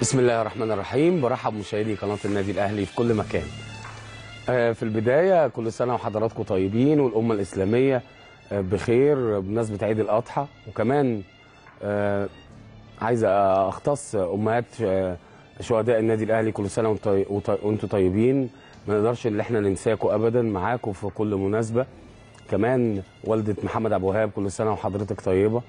بسم الله الرحمن الرحيم برحب مشاهدي قناة النادي الأهلي في كل مكان آه، في البداية كل سنة وحضراتكم طيبين والأمة الإسلامية آه، بخير بمناسبة عيد الأضحى وكمان آه، عايز أختص أمهات شهداء النادي الأهلي كل سنة وأنتم طيبين ما نقدرش إن إحنا ننساكم أبدا معاكم في كل مناسبة كمان والدة محمد أبو هاب كل سنة وحضرتك طيبة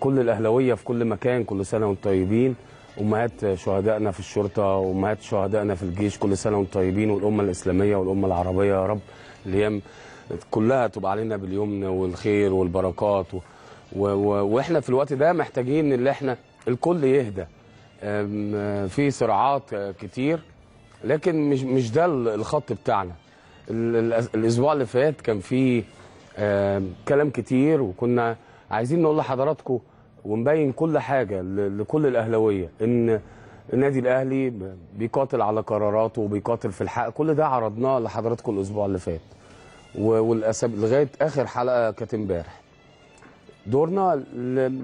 كل الأهلوية في كل مكان كل سنة وأنتم طيبين امهات شهدائنا في الشرطه وامهات شهدائنا في الجيش كل سنه وانتم طيبين والامه الاسلاميه والامه العربيه يا رب الايام كلها تبقى علينا باليمن والخير والبركات و... و... و... واحنا في الوقت ده محتاجين ان احنا الكل يهدى في صراعات كتير لكن مش مش ده الخط بتاعنا الاسبوع اللي فات كان فيه كلام كتير وكنا عايزين نقول لحضراتكم ومبين كل حاجه لكل الاهلاويه ان النادي الاهلي بيقاتل على قراراته وبيقاتل في الحق كل ده عرضناه لحضراتكم الاسبوع اللي فات والاسابيع لغايه اخر حلقه كانت امبارح دورنا ل...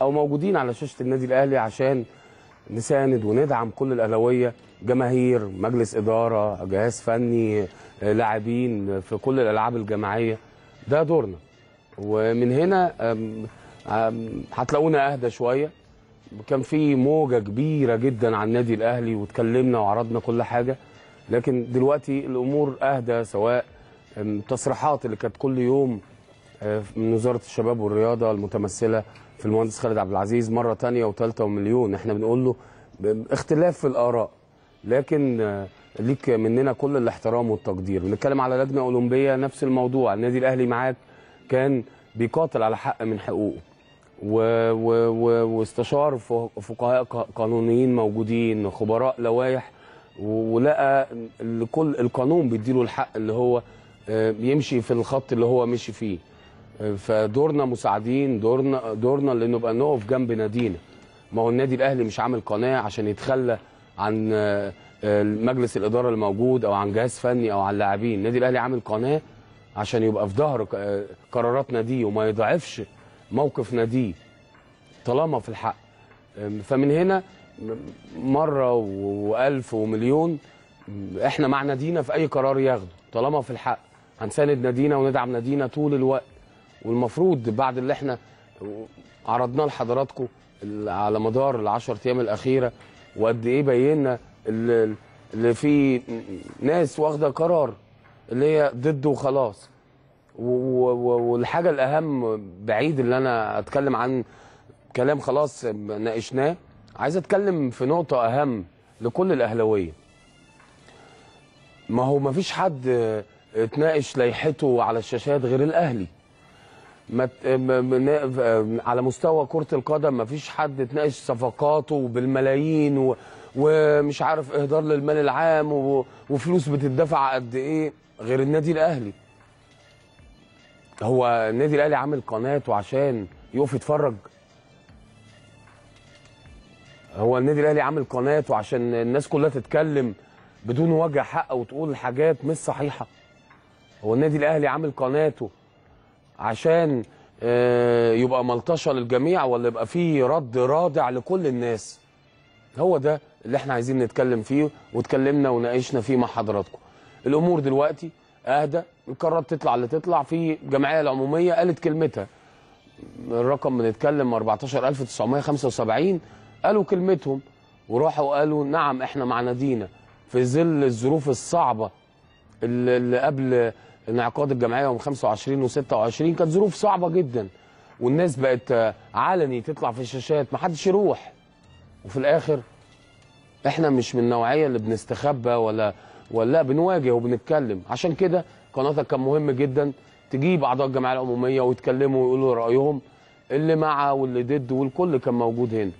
او موجودين على شاشه النادي الاهلي عشان نساند وندعم كل الاهلاويه جماهير مجلس اداره جهاز فني لاعبين في كل الالعاب الجماعيه ده دورنا ومن هنا هتلاقونا اهدى شويه كان في موجه كبيره جدا عن النادي الاهلي واتكلمنا وعرضنا كل حاجه لكن دلوقتي الامور اهدى سواء التصريحات اللي كانت كل يوم أه، من وزاره الشباب والرياضه المتمثله في المهندس خالد عبد العزيز مره ثانيه وثالثه ومليون احنا بنقول له اختلاف في الاراء لكن أه، ليك مننا كل الاحترام والتقدير بنتكلم على لجنه اولمبيه نفس الموضوع النادي الاهلي معاك كان بيقاتل على حق من حقوقه واستشار فقهاء قانونيين موجودين خبراء لوائح ولقى لكل القانون بيديله الحق اللي هو آه، يمشي في الخط اللي هو مشي فيه آه، فدورنا مساعدين دورنا دورنا اللي نبقى نقف جنب نادينا ما هو النادي الاهلي مش عامل قناه عشان يتخلى عن آه، مجلس الاداره الموجود او عن جهاز فني او عن لاعبين النادي الاهلي عامل قناه عشان يبقى في ظهر قرارات ناديه وما يضعفش موقف ناديه طالما في الحق فمن هنا مره والف ومليون احنا مع نادينا في اي قرار ياخده طالما في الحق هنساند نادينا وندعم نادينا طول الوقت والمفروض بعد اللي احنا عرضناه لحضراتكم على مدار العشر ايام الاخيره وقد ايه بينا اللي في ناس واخده قرار اللي هي ضده وخلاص والحاجه الاهم بعيد اللي انا اتكلم عن كلام خلاص ناقشناه عايز اتكلم في نقطه اهم لكل الاهلاويه ما هو ما فيش حد اتناقش لائحته على الشاشات غير الاهلي على مستوى كرة القدم مفيش حد اتناقش صفقاته بالملايين ومش عارف اهدار للمال العام وفلوس بتدفع قد ايه غير النادي الاهلي هو النادي الاهلي عامل قناته عشان يقف يتفرج هو النادي الاهلي عامل قناته عشان الناس كلها تتكلم بدون وجه حق وتقول حاجات مش صحيحه هو النادي الاهلي عامل قناته عشان آه، يبقى ملطشه للجميع ولا يبقى فيه رد رادع لكل الناس هو ده اللي احنا عايزين نتكلم فيه واتكلمنا وناقشنا فيه مع حضراتكم الامور دلوقتي اهدى القرارات تطلع اللي تطلع في الجمعيه العموميه قالت كلمتها الرقم بنتكلم 14975 قالوا كلمتهم وراحوا قالوا نعم احنا مع نادينا في ظل الظروف الصعبه اللي قبل انعقاد الجمعيه يوم 25 و26 كانت ظروف صعبه جدا والناس بقت علني تطلع في الشاشات ما حدش يروح وفي الاخر احنا مش من النوعيه اللي بنستخبى ولا ولا بنواجه وبنتكلم عشان كده قناتك كان مهم جدا تجيب اعضاء الجمعيه العموميه ويتكلموا ويقولوا رايهم اللي مع واللي ضد والكل كان موجود هنا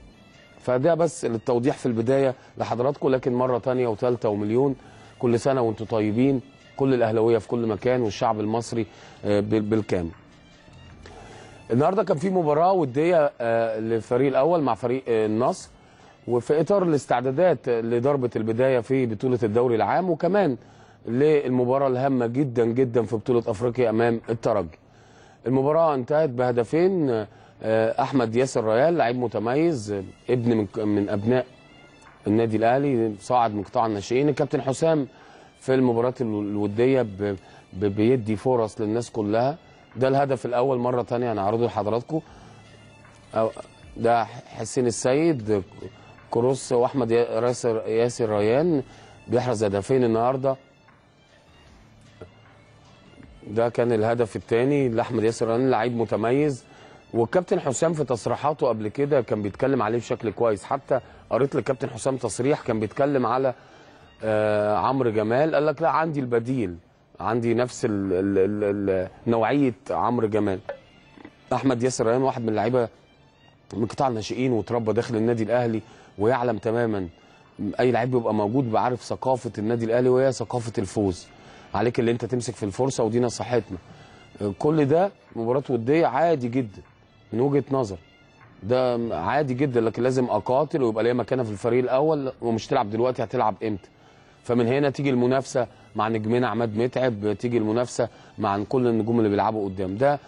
فده بس للتوضيح في البدايه لحضراتكم لكن مره ثانيه وثالثه ومليون كل سنه وانتم طيبين كل الاهلاويه في كل مكان والشعب المصري آه، بالكامل النهارده كان في مباراه وديه آه، للفريق الاول مع فريق آه، النصر وفي اطار الاستعدادات لضربه البدايه في بطوله الدوري العام وكمان للمباراه الهامه جدا جدا في بطوله افريقيا امام الترجي. المباراه انتهت بهدفين آه، احمد ياسر ريال لعيب متميز ابن من ابناء النادي الاهلي صاعد من قطاع الناشئين الكابتن حسام في المباريات الوديه بيدي فرص للناس كلها ده الهدف الاول مره ثانيه هنعرضه لحضراتكم ده حسين السيد كروس واحمد ياسر ياسر ريان بيحرز هدفين النهارده ده كان الهدف الثاني لاحمد ياسر ريان لعيب متميز والكابتن حسام في تصريحاته قبل كده كان بيتكلم عليه بشكل كويس حتى قريت للكابتن حسام تصريح كان بيتكلم على آه، عمرو جمال قال لك لا عندي البديل عندي نفس نوعيه عمرو جمال احمد ياسر ريان واحد من اللعيبه من قطاع الناشئين وتربى داخل النادي الاهلي ويعلم تماما اي لعيب بيبقى موجود بعرف ثقافه النادي الاهلي وهي ثقافه الفوز عليك اللي انت تمسك في الفرصه ودينا صحتنا كل ده مباراه وديه عادي جدا من وجهه نظر ده عادي جدا لكن لازم اقاتل ويبقى ليا مكانه في الفريق الاول ومش تلعب دلوقتي هتلعب امتى فمن هنا تيجي المنافسه مع نجمنا عماد متعب تيجي المنافسه مع كل النجوم اللي بيلعبوا قدام ده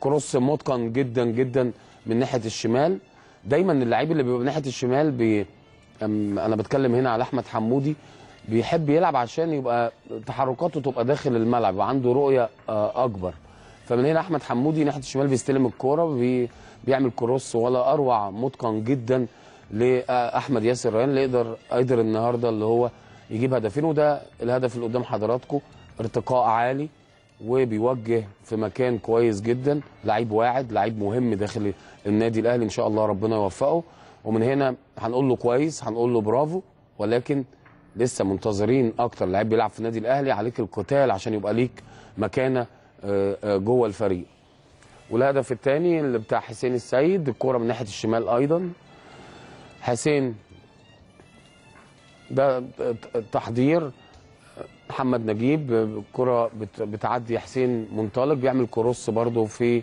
كروس متقن جدا جدا من ناحيه الشمال دايما اللعيب اللي بيبقى من ناحيه الشمال بي انا بتكلم هنا على احمد حمودي بيحب يلعب عشان يبقى تحركاته تبقى داخل الملعب وعنده رؤيه آه، اكبر فمن هنا احمد حمودي ناحيه الشمال بيستلم الكوره بي بيعمل كروس ولا اروع متقن جدا لاحمد آه، ياسر ريان اللي يقدر قدر النهارده اللي هو يجيب هدفين وده الهدف اللي قدام حضراتكم ارتقاء عالي وبيوجه في مكان كويس جدا لعيب واعد لعيب مهم داخل النادي الاهلي ان شاء الله ربنا يوفقه ومن هنا هنقول له كويس هنقول له برافو ولكن لسه منتظرين اكتر لعيب بيلعب في النادي الاهلي عليك القتال عشان يبقى ليك مكانه آه، آه، جوه الفريق والهدف الثاني اللي بتاع حسين السيد الكوره من ناحيه الشمال ايضا حسين ده تحضير محمد نجيب كرة بتعدي حسين منطلق بيعمل كروس برضه في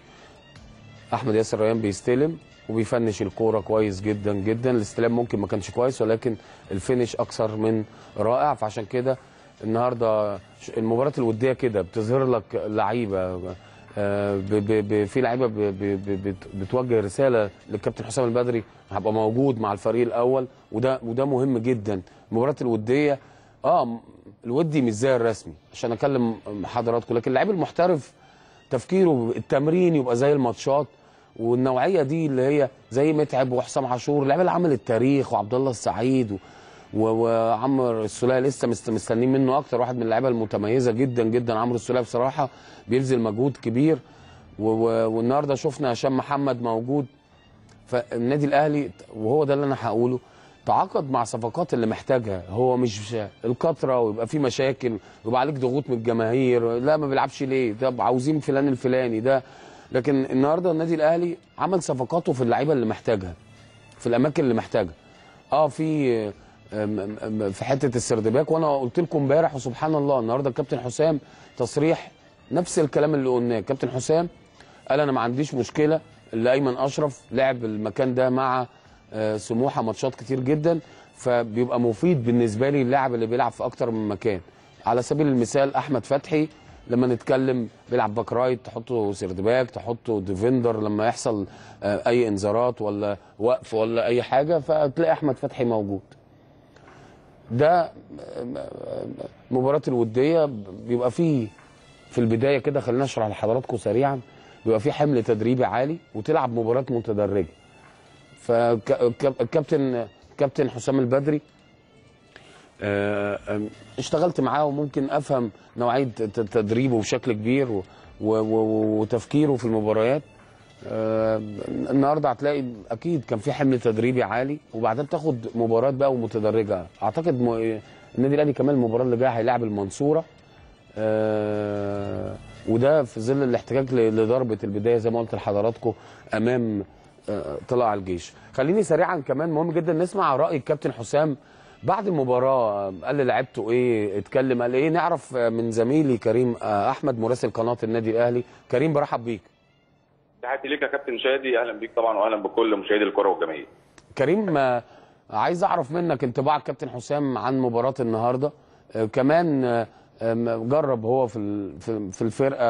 احمد ياسر ريان بيستلم وبيفنش الكوره كويس جدا جدا الاستلام ممكن ما كانش كويس ولكن الفينش اكثر من رائع فعشان كده النهارده المباراه الوديه كده بتظهر لك لعيبه في لعيبه بتوجه رساله للكابتن حسام البدري هبقى موجود مع الفريق الاول وده وده مهم جدا المباراه الوديه اه الودي مش زي الرسمي عشان اكلم حضراتكم لكن اللعيب المحترف تفكيره التمرين يبقى زي الماتشات والنوعيه دي اللي هي زي متعب وحسام عاشور اللعيب اللي عمل التاريخ وعبد الله السعيد و... وعمر السوليه لسه مستنيين منه اكتر واحد من اللعيبه المتميزه جدا جدا عمرو السوليه بصراحه بيبذل مجهود كبير والنهارده شفنا هشام محمد موجود فالنادي الاهلي وهو ده اللي انا هقوله تعاقد مع صفقات اللي محتاجها هو مش الكتره ويبقى في مشاكل ويبقى عليك ضغوط من الجماهير لا ما بيلعبش ليه طب عاوزين فلان الفلاني ده لكن النهارده النادي الاهلي عمل صفقاته في اللعيبه اللي محتاجها في الاماكن اللي محتاجها اه في في حته السردباك وانا قلت لكم امبارح وسبحان الله النهارده الكابتن حسام تصريح نفس الكلام اللي قلناه كابتن حسام قال انا ما عنديش مشكله اللي ايمن اشرف لعب المكان ده مع آه، سموحه ماتشات كتير جدا فبيبقى مفيد بالنسبه لي اللاعب اللي بيلعب في اكتر من مكان على سبيل المثال احمد فتحي لما نتكلم بيلعب باك رايت تحطه سيردباك تحطه ديفندر لما يحصل آه، اي انذارات ولا وقف ولا اي حاجه فتلاقي احمد فتحي موجود ده مباراة الودية بيبقى فيه في البداية كده خلينا اشرح لحضراتكم سريعا بيبقى فيه حمل تدريبي عالي وتلعب مباراة متدرجة فالكابتن كابتن حسام البدري آه، اشتغلت معاه وممكن افهم نوعيه تدريبه بشكل كبير وتفكيره في المباريات آه النهارده هتلاقي اكيد كان في حمل تدريبي عالي وبعدين بتاخد مباريات بقى ومتدرجه اعتقد م... النادي الاهلي كمان المباراه اللي جايه هيلاعب المنصوره آه وده في ظل الاحتكاك لضربه البدايه زي ما قلت لحضراتكم امام آه طلع الجيش خليني سريعا كمان مهم جدا نسمع راي الكابتن حسام بعد المباراه آه، قال لعبته ايه اتكلم قال ايه نعرف آه، من زميلي كريم آه، احمد مراسل قناه النادي الاهلي كريم برحب بيك تحياتي ليك يا كابتن شادي اهلا بيك طبعا واهلا بكل مشاهدي الكره والجماهير كريم آه، عايز اعرف منك انطباع كابتن حسام عن مباراه النهارده آه، كمان آه، جرب هو في في الفرقه